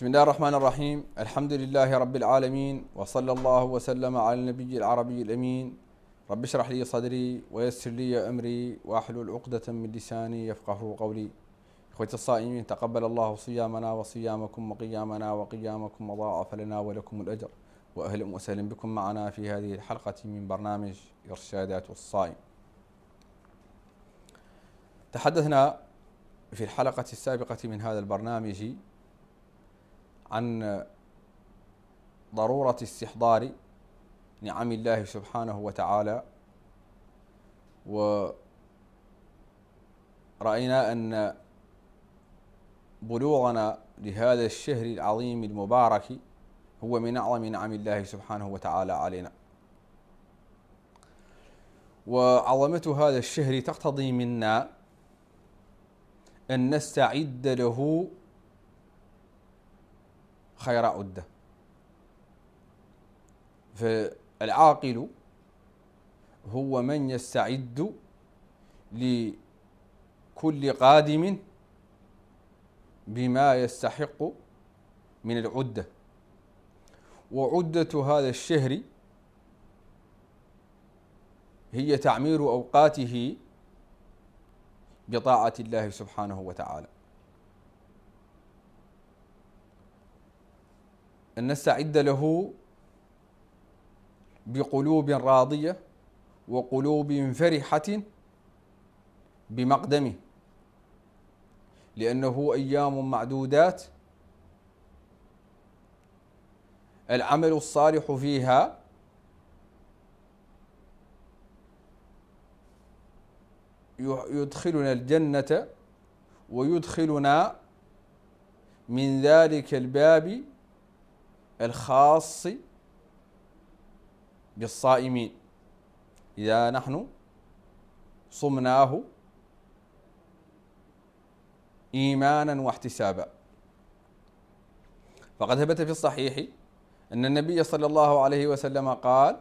بسم الله الرحمن الرحيم الحمد لله رب العالمين وصلى الله وسلم على النبي العربي الأمين رب اشرح لي صدري ويسر لي أمري وأحلل عقدة من لساني يفقه قولي إخوتي الصائمين تقبل الله صيامنا وصيامكم وقيامنا وقيامكم وضاعف لنا ولكم الأجر وأهلا وسهلا بكم معنا في هذه الحلقة من برنامج إرشادات الصائم تحدثنا في الحلقة السابقة من هذا البرنامج عن ضرورة استحضار نعم الله سبحانه وتعالى ورأينا أن بلوغنا لهذا الشهر العظيم المبارك هو من أعظم نعم الله سبحانه وتعالى علينا وعظمة هذا الشهر تقتضي منا أن نستعد له خير عدة فالعاقل هو من يستعد لكل قادم بما يستحق من العدة وعدة هذا الشهر هي تعمير أوقاته بطاعة الله سبحانه وتعالى أن نستعد له بقلوب راضية وقلوب فرحة بمقدمه لأنه أيام معدودات العمل الصالح فيها يدخلنا الجنة ويدخلنا من ذلك الباب الخاص بالصائمين إذا نحن صمناه إيمانا واحتسابا فقد ثبت في الصحيح أن النبي صلى الله عليه وسلم قال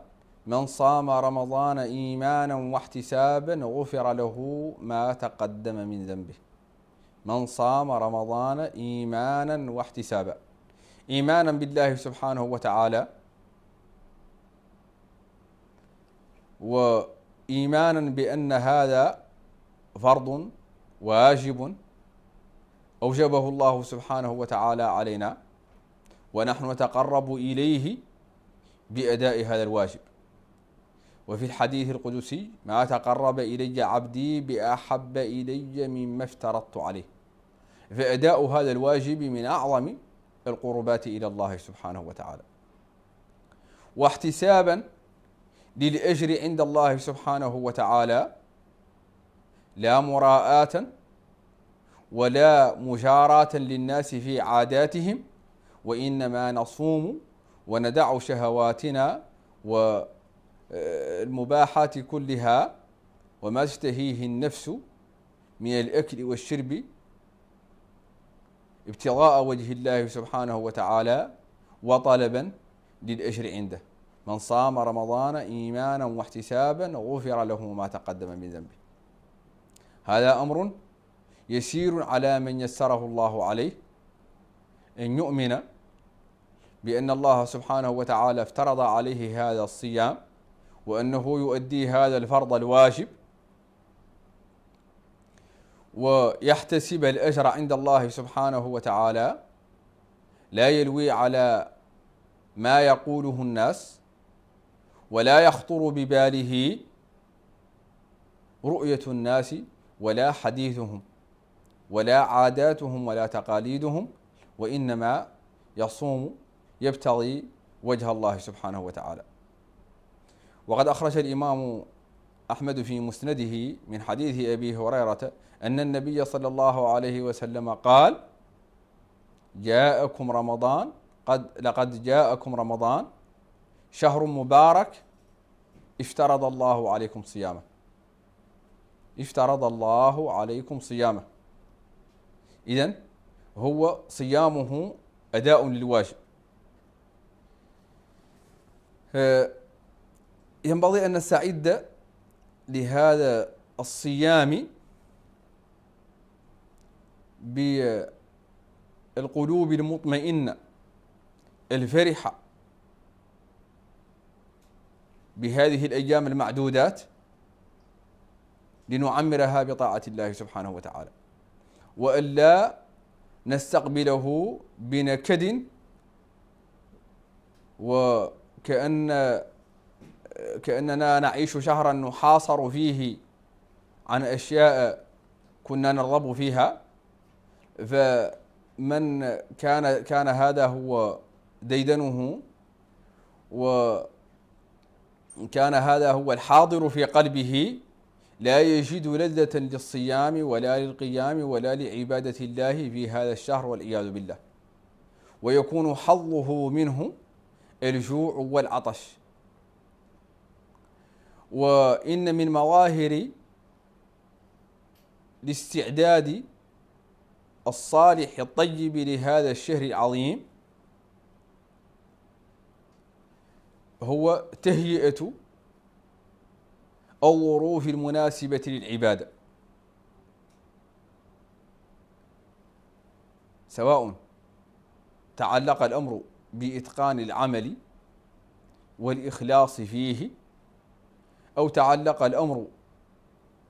من صام رمضان إيمانا واحتسابا غفر له ما تقدم من ذنبه من صام رمضان إيمانا واحتسابا إيمانا بالله سبحانه وتعالى وإيمانا بأن هذا فرض واجب أوجبه الله سبحانه وتعالى علينا ونحن نتقرب إليه بأداء هذا الواجب وفي الحديث القدسي ما تقرب إلي عبدي بأحب إلي مما افترضت عليه فأداء هذا الواجب من أعظم القربات إلى الله سبحانه وتعالى واحتسابا للأجر عند الله سبحانه وتعالى لا مراءة ولا مجاراة للناس في عاداتهم وإنما نصوم وندع شهواتنا والمباحات كلها وما تشتهيه النفس من الأكل والشرب ابتغاء وجه الله سبحانه وتعالى وطلبا للأجر عنده من صام رمضان إيمانا واحتسابا غفر له ما تقدم من ذنبه هذا أمر يسير على من يسره الله عليه أن يؤمن بأن الله سبحانه وتعالى افترض عليه هذا الصيام وأنه يؤدي هذا الفرض الواجب ويحتسب الأجر عند الله سبحانه وتعالى لا يلوي على ما يقوله الناس ولا يخطر بباله رؤية الناس ولا حديثهم ولا عاداتهم ولا تقاليدهم وإنما يصوم يبتغي وجه الله سبحانه وتعالى وقد أخرج الإمام أحمد في مسنده من حديث أبي هريرة أن النبي صلى الله عليه وسلم قال جاءكم رمضان قد لقد جاءكم رمضان شهر مبارك افترض الله عليكم صيامه افترض الله عليكم صيامه إذا هو صيامه أداء للواجب آه، ينبغي أن نستعد لهذا الصيام بالقلوب المطمئنة الفرحة بهذه الأيام المعدودات لنعمرها بطاعة الله سبحانه وتعالى وألا نستقبله بنكد وكأن كأننا نعيش شهرا نحاصر فيه عن أشياء كنا نرغب فيها فمن كان كان هذا هو ديدنه وكان هذا هو الحاضر في قلبه لا يجد لذة للصيام ولا للقيام ولا لعبادة الله في هذا الشهر والعياذ بالله ويكون حظه منه الجوع والعطش وإن من مظاهر الاستعداد الصالح الطيب لهذا الشهر العظيم هو تهيئة الظروف المناسبة للعبادة سواء تعلق الأمر بإتقان العمل والإخلاص فيه أو تعلق الأمر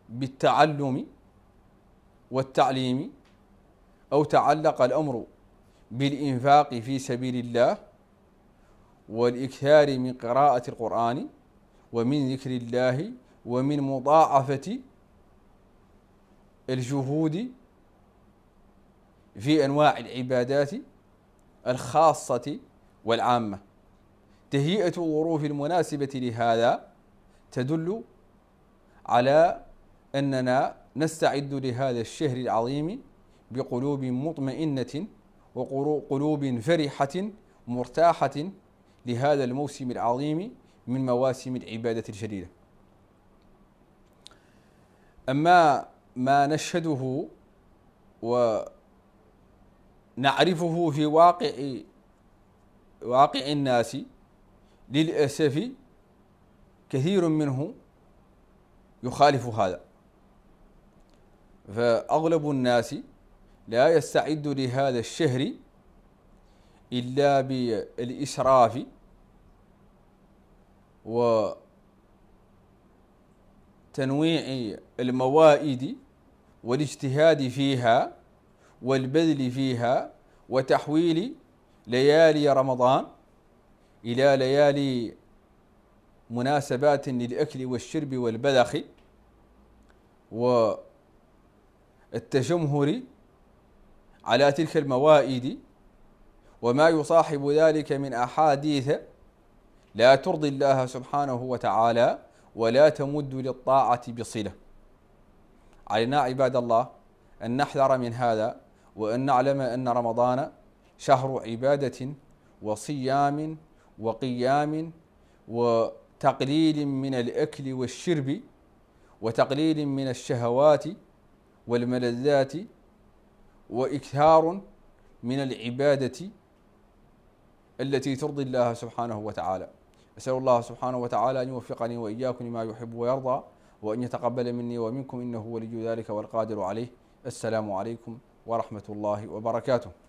بالتعلم والتعليم أو تعلق الأمر بالإنفاق في سبيل الله والإكثار من قراءة القرآن ومن ذكر الله ومن مضاعفة الجهود في أنواع العبادات الخاصة والعامة تهيئة الظروف المناسبة لهذا تدل على أننا نستعد لهذا الشهر العظيم بقلوب مطمئنة وقلوب فرحة مرتاحة لهذا الموسم العظيم من مواسم العبادة الجليلة أما ما نشهده ونعرفه في واقع واقع الناس للأسف كثير منه يخالف هذا فأغلب الناس لا يستعد لهذا الشهر إلا بالإسراف وتنويع الموائد والاجتهاد فيها والبذل فيها وتحويل ليالي رمضان إلى ليالي مناسبات للأكل والشرب والبذخ والتجمهر على تلك الموائد وما يصاحب ذلك من أحاديث لا ترضي الله سبحانه وتعالى ولا تمد للطاعة بصلة علينا عباد الله أن نحذر من هذا وأن نعلم أن رمضان شهر عبادة وصيام وقيام و تقليل من الأكل والشرب وتقليل من الشهوات والملذات وإكثار من العبادة التي ترضي الله سبحانه وتعالى أسأل الله سبحانه وتعالى أن يوفقني وإياكم لما يحب ويرضى وأن يتقبل مني ومنكم إنه ولي ذلك والقادر عليه السلام عليكم ورحمة الله وبركاته